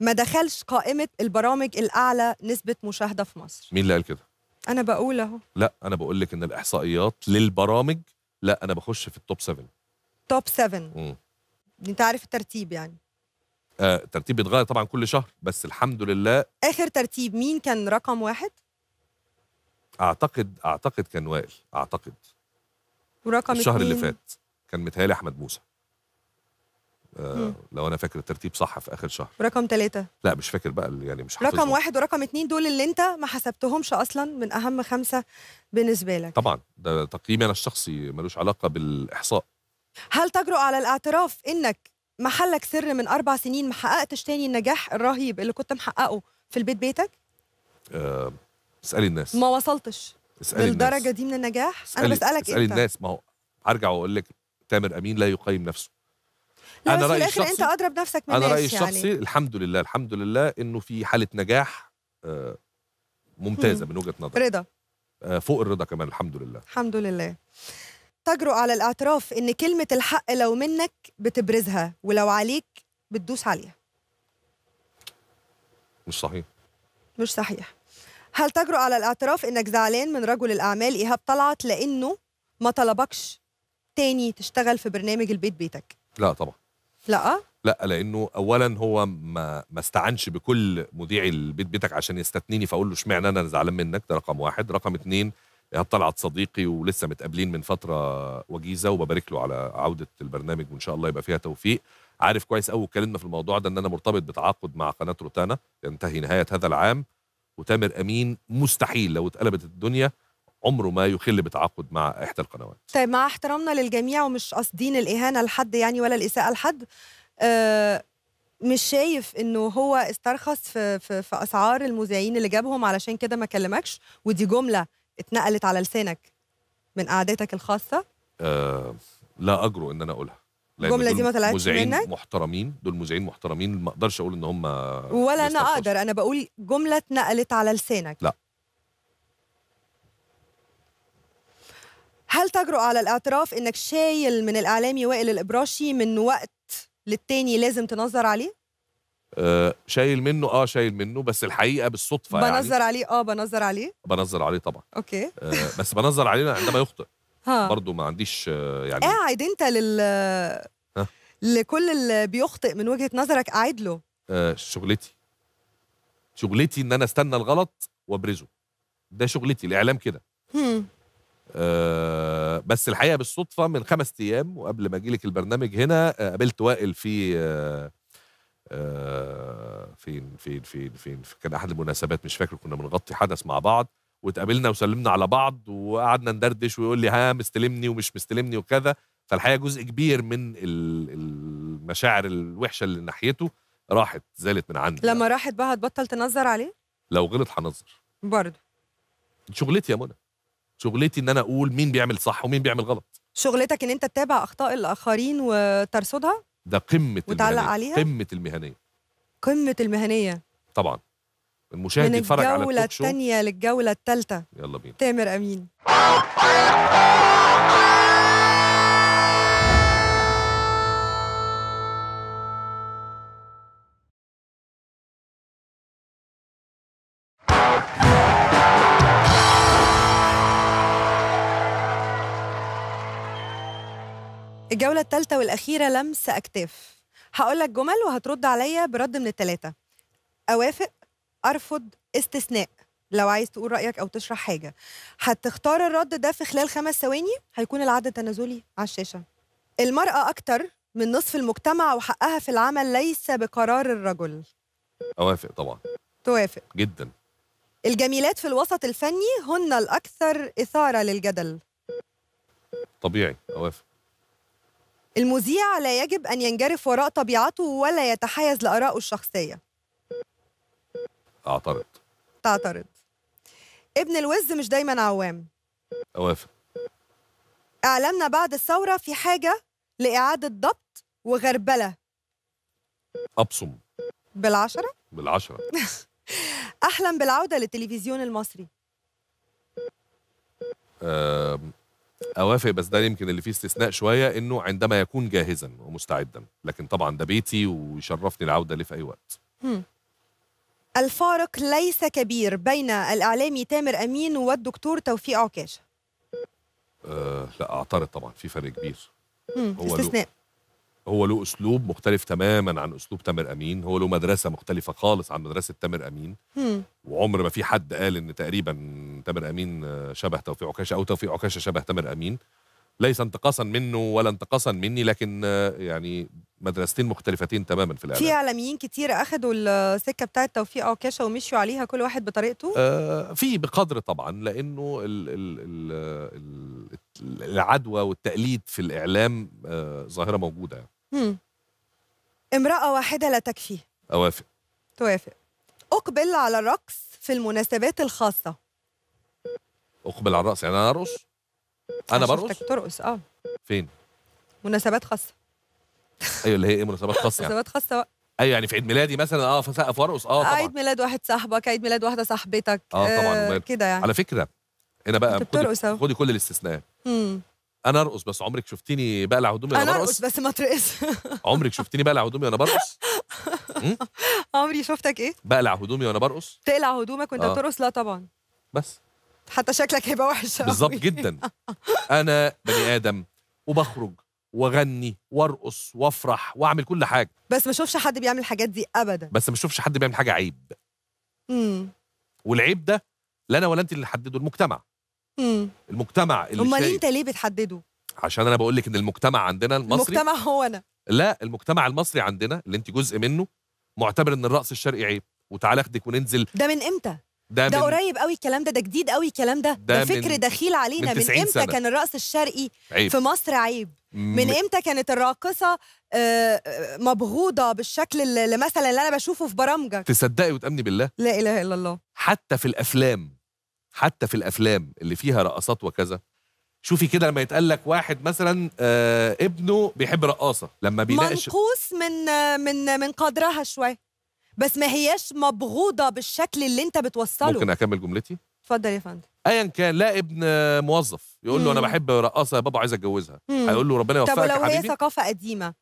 ما دخلش قائمه البرامج الاعلى نسبه مشاهده في مصر مين اللي قال كده انا بقول اهو لا انا بقول لك ان الاحصائيات للبرامج لا انا بخش في التوب 7 توب 7 انت عارف الترتيب يعني آه الترتيب بيتغير طبعا كل شهر بس الحمد لله اخر ترتيب مين كان رقم واحد اعتقد اعتقد كان وائل اعتقد ورقم الشهر اللي فات كان متهيألي احمد موسى آه، لو انا فاكر الترتيب صح في اخر شهر رقم ثلاثة لا مش فاكر بقى يعني مش حافظهم. رقم واحد ورقم اتنين دول اللي انت ما حسبتهمش اصلا من اهم خمسه بالنسبه لك طبعا ده تقييمي انا الشخصي ملوش علاقه بالاحصاء هل تجرؤ على الاعتراف انك محلك سر من اربع سنين ما حققتش تاني النجاح الرهيب اللي كنت محققه في البيت بيتك؟ أه اسالي الناس ما وصلتش اسالي للدرجه الناس. دي من النجاح؟ اسألي انا بسالك اسالي انت. الناس ما هو هرجع واقول لك تامر امين لا يقيم نفسه لا انا رايي الشخصي انت اضرب نفسك من انا رايي يعني. الشخصي يعني. الحمد لله الحمد لله انه في حاله نجاح آه، ممتازه من وجهه نظري رضا آه، فوق الرضا كمان الحمد لله الحمد لله تجرؤ على الاعتراف ان كلمه الحق لو منك بتبرزها ولو عليك بتدوس عليها مش صحيح مش صحيح هل تجرؤ على الاعتراف انك زعلان من رجل الاعمال ايهاب طلعت لانه ما طلبكش تاني تشتغل في برنامج البيت بيتك لا طبعا لا لا لانه اولا هو ما ما استعنش بكل مذيع البيت بيتك عشان يستثنيني فاقول له اشمعنى انا زعلان منك ده رقم واحد رقم اتنين ايهاب طلعت صديقي ولسه متقابلين من فتره وجيزه وببارك له على عوده البرنامج وان شاء الله يبقى فيها توفيق عارف كويس قوي اتكلمنا في الموضوع ده ان انا مرتبط بتعاقد مع قناه روتانا ينتهي نهايه هذا العام وتامر امين مستحيل لو اتقلبت الدنيا عمره ما يخل بتعاقد مع إحدى القنوات طيب مع احترامنا للجميع ومش قاصدين الإهانة لحد يعني ولا الإساءة لحد أه مش شايف انه هو استرخص في, في, في اسعار المذيعين اللي جابهم علشان كده ما كلمكش ودي جمله اتنقلت على لسانك من قعدتك الخاصه آه لا اجرؤ ان انا اقولها الجمله دي ما طلعتش مذيعين محترمين دول مذيعين محترمين ما اقدرش اقول ان هم ولا انا اقدر انا بقول جمله اتنقلت على لسانك لا هل تجرؤ على الاعتراف انك شايل من الاعلامي وائل الابراشي من وقت للتاني لازم تنظر عليه؟ آه شايل منه اه شايل منه بس الحقيقه بالصدفه بنظر يعني بنظر عليه اه بنظر عليه بنظر عليه طبعا اوكي آه بس بنظر عليه عندما يخطئ ها برضه ما عنديش آه، يعني قاعد انت لل لكل اللي بيخطئ من وجهه نظرك قاعد له آه شغلتي شغلتي ان انا استنى الغلط وابرزه ده شغلتي الاعلام كده أه بس الحقيقه بالصدفه من خمس ايام وقبل ما اجي لك البرنامج هنا آه، قابلت وائل في آه، آه، فين أه فين فين فين في كان احد المناسبات مش فاكر كنا بنغطي حدث مع بعض واتقابلنا وسلمنا على بعض وقعدنا ندردش ويقول لي ها مستلمني ومش مستلمني وكذا فالحقيقه جزء كبير من المشاعر الوحشه اللي ناحيته راحت زالت من عندي لما يعني. راحت بقى هتبطل تنظر عليه؟ لو غلط هنظر برضه شغلتي يا منى شغلتي ان انا اقول مين بيعمل صح ومين بيعمل غلط شغلتك ان انت تتابع اخطاء الاخرين وترصدها ده قمه وتعلق المهنية. عليها قمه المهنيه قمه المهنيه طبعا المشاهد من يتفرج على الجوله الثانيه للجوله الثالثه يلا بينا تامر امين الجولة الثالثة والأخيرة لمس أكتاف هقول لك جمل وهترد عليا برد من التلاتة أوافق أرفض استثناء لو عايز تقول رأيك أو تشرح حاجة هتختار الرد ده في خلال خمس ثواني هيكون العد تنازلي على الشاشة المرأة أكتر من نصف المجتمع وحقها في العمل ليس بقرار الرجل أوافق طبعا توافق جدا الجميلات في الوسط الفني هن الأكثر إثارة للجدل طبيعي أوافق المذيع لا يجب أن ينجرف وراء طبيعته ولا يتحيز لآرائه الشخصية أعترض تعترض ابن الوز مش دايما عوام أوافق إعلامنا بعد الثورة في حاجة لإعادة ضبط وغربلة أبصم بالعشرة؟ بالعشرة أحلم بالعودة للتلفزيون المصري اوافق بس ده يمكن اللي فيه استثناء شويه انه عندما يكون جاهزا ومستعدا لكن طبعا ده بيتي ويشرفني العوده ليه في اي وقت الفارق ليس كبير بين الاعلامي تامر امين والدكتور توفيق عكاشه أه لا اعترض طبعا في فرق كبير هو استثناء هو له اسلوب مختلف تماما عن اسلوب تامر امين هو له مدرسه مختلفه خالص عن مدرسه تامر امين وعمر ما في حد قال ان تقريبا تامر امين شبه توفيق عكاشه او توفيق عكاشه شبه تامر امين ليس انتقاصا منه ولا انتقاصا مني لكن يعني مدرستين مختلفتين تماما في الاعلام في اعلاميين كتير اخذوا السكه بتاعه توفيق عكاشه ومشوا عليها كل واحد بطريقته آه في بقدر طبعا لانه الـ الـ الـ العدوى والتقليد في الاعلام آه ظاهره موجوده يعني. امرأة واحدة لا تكفي أوافق توافق أقبل على الرقص في المناسبات الخاصة أقبل على الرقص يعني أنا أرقص؟ أنا برقص؟ ترقص أه فين؟ مناسبات خاصة أيوه اللي هي إيه مناسبات خاصة يعني؟ مناسبات خاصة بقى ايوه يعني في عيد ميلادي مثلا اه فسقف وارقص اه طبعا عيد ميلاد واحد صاحبك عيد ميلاد واحده صاحبتك اه طبعا آه كده يعني على فكره هنا بقى خدي, خدي كل الاستثناءات انا ارقص بس عمرك شفتيني بقلع هدومي وانا برقص بس ما ترقص عمرك شفتيني بقلع هدومي وانا برقص عمري شفتك ايه بقلع هدومي وانا برقص تقلع هدومك وانت آه. بترقص لا طبعا بس حتى شكلك هيبقى وحش بالظبط جدا انا بني ادم وبخرج واغني وارقص وافرح واعمل كل حاجه بس ما اشوفش حد بيعمل الحاجات دي ابدا بس ما اشوفش حد بيعمل حاجه عيب امم والعيب ده لا انا ولا انت اللي نحدده المجتمع مم. المجتمع اللي امال انت ليه بتحدده عشان انا بقول لك ان المجتمع عندنا المصري المجتمع هو انا لا المجتمع المصري عندنا اللي انت جزء منه معتبر ان الرقص الشرقي عيب وتعالى اخدك وننزل ده من امتى ده, ده من قريب قوي الكلام ده ده جديد قوي الكلام ده ده, ده فكر دخيل علينا من, من امتى سنة. كان الرقص الشرقي عيب. في مصر عيب من امتى كانت الراقصه آه، آه، مبغوضه بالشكل اللي مثلا اللي انا بشوفه في برامجك تصدقي وتامني بالله لا اله الا الله حتى في الافلام حتى في الافلام اللي فيها رقصات وكذا شوفي كده لما يتقال لك واحد مثلا آه ابنه بيحب رقاصه لما بيناقش منقوص من من من قدرها شويه بس ما هياش مبغوضه بالشكل اللي انت بتوصله ممكن اكمل جملتي اتفضل يا فندم ايا كان لا ابن موظف يقول له مم. انا بحب رقاصه يا بابا عايز اتجوزها هيقول له ربنا يوفقك يا حبيبي طب لو هي ثقافه قديمه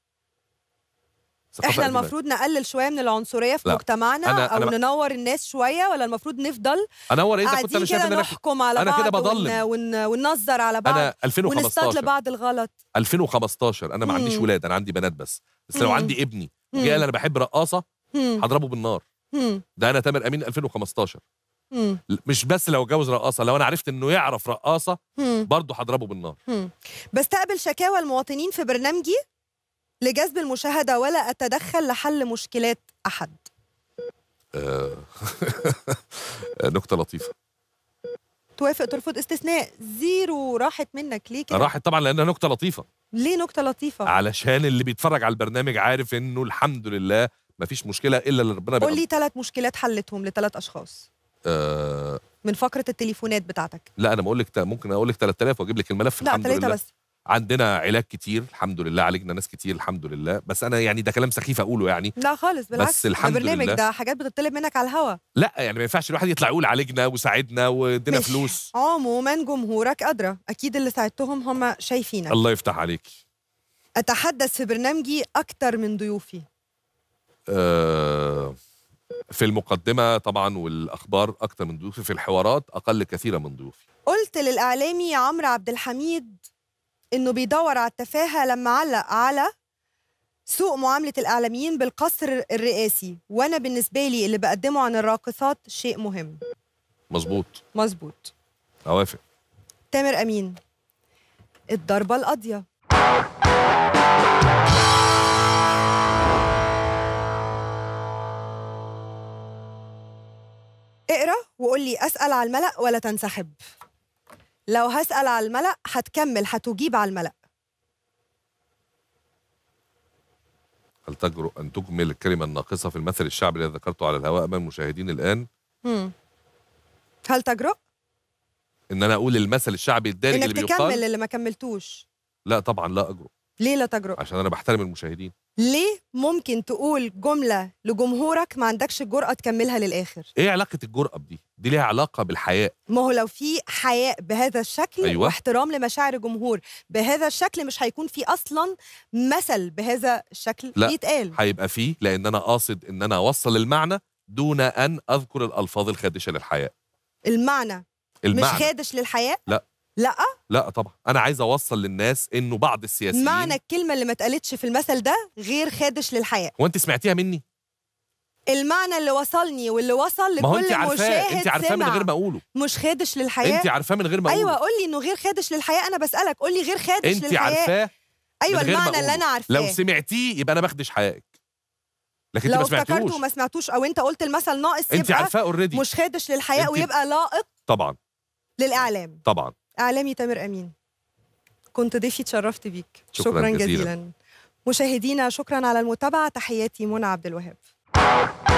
احنا المفروض نقلل شويه من العنصريه في لا. مجتمعنا أنا او أنا ننور الناس شويه ولا المفروض نفضل انور اذا كنت انا شايف ان انا نحكم على أنا بعض كده ون... ون... وننظر على بعض انا 2015 ونستطل لبعض الغلط 2015 انا ما عنديش ولاد انا عندي بنات بس بس لو عندي ابني قال انا بحب رقاصه هضربه بالنار ده انا تامر امين 2015 مم. مش بس لو اتجوز رقاصه لو انا عرفت انه يعرف رقاصه برضه هضربه بالنار مم. بستقبل شكاوى المواطنين في برنامجي لجذب المشاهدة ولا أتدخل لحل مشكلات أحد آه. نكتة لطيفة توافق ترفض استثناء زيرو راحت منك ليه كده؟ راحت طبعا لأنها نكتة لطيفة ليه نكتة لطيفة؟ علشان اللي بيتفرج على البرنامج عارف إنه الحمد لله مفيش مشكلة إلا اللي ربنا قول لي ثلاث مشكلات حلتهم لثلاث أشخاص آه. من فقرة التليفونات بتاعتك لا أنا بقول لك ممكن أقول لك 3000 وأجيب لك الملف لا تلاتة بس عندنا علاج كتير الحمد لله عالجنا ناس كتير الحمد لله بس انا يعني ده كلام سخيف اقوله يعني لا خالص بالعكس بس الحمد ده برنامج لله ده حاجات بتطلب منك على الهوا لا يعني ما ينفعش الواحد يطلع يقول عالجنا وساعدنا وادينا فلوس عموما جمهورك ادرى اكيد اللي ساعدتهم هم شايفينك الله يفتح عليك اتحدث في برنامجي اكتر من ضيوفي أه في المقدمه طبعا والاخبار اكتر من ضيوفي في الحوارات اقل كثيرا من ضيوفي قلت للاعلامي عمرو عبد الحميد انه بيدور على التفاهه لما علق على سوء معامله الاعلاميين بالقصر الرئاسي وانا بالنسبه لي اللي بقدمه عن الراقصات شيء مهم مظبوط مظبوط اوافق تامر امين الضربه القاضيه اقرا وقول لي اسال على الملأ ولا تنسحب لو هسأل على الملأ هتكمل هتجيب على الملأ هل تجرؤ أن تكمل الكلمة الناقصة في المثل الشعبي الذي ذكرته على الهواء أمام المشاهدين الآن؟ مم. هل تجرؤ؟ إن أنا أقول المثل الشعبي الدارج اللي بيقال إنك تكمل اللي ما كملتوش لا طبعا لا أجرؤ ليه لا تجرؤ؟ عشان انا بحترم المشاهدين ليه ممكن تقول جمله لجمهورك ما عندكش الجرأه تكملها للاخر؟ ايه علاقه الجرأه بدي؟ دي ليها علاقه بالحياء ما هو لو في حياء بهذا الشكل أيوة. واحترام لمشاعر الجمهور بهذا الشكل مش هيكون في اصلا مثل بهذا الشكل لا يتقال هيبقى فيه لان انا قاصد ان انا اوصل المعنى دون ان اذكر الالفاظ الخادشه للحياء المعنى, المعنى. مش خادش للحياء؟ لا لا لا طبعا انا عايز اوصل للناس انه بعض السياسيين معنى الكلمه اللي ما اتقالتش في المثل ده غير خادش للحياه هو انت سمعتيها مني المعنى اللي وصلني واللي وصل لكل مشاهد ما هو انت عارفاه انت عارفاه من غير ما اقوله مش خادش للحياه انت عارفاه من غير ما أيوة، اقوله ايوه قول لي انه غير خادش للحياه انا بسالك قول لي غير خادش انت للحياه انت عارفاه ايوه المعنى اللي انا عارفاه لو سمعتيه يبقى انا بخدش حياتك لكن لو انت ما سمعتوش وما سمعتوش او انت قلت المثل ناقص انت يبقى عارفاه اوريدي مش خادش للحياه ويبقى لائق طبعا للاعلام طبعا اعلامي تامر امين كنت ضيفي اتشرفت بيك شكرا, شكرا جزيلا. جزيلا مشاهدينا شكرا على المتابعه تحياتي منى عبد الوهاب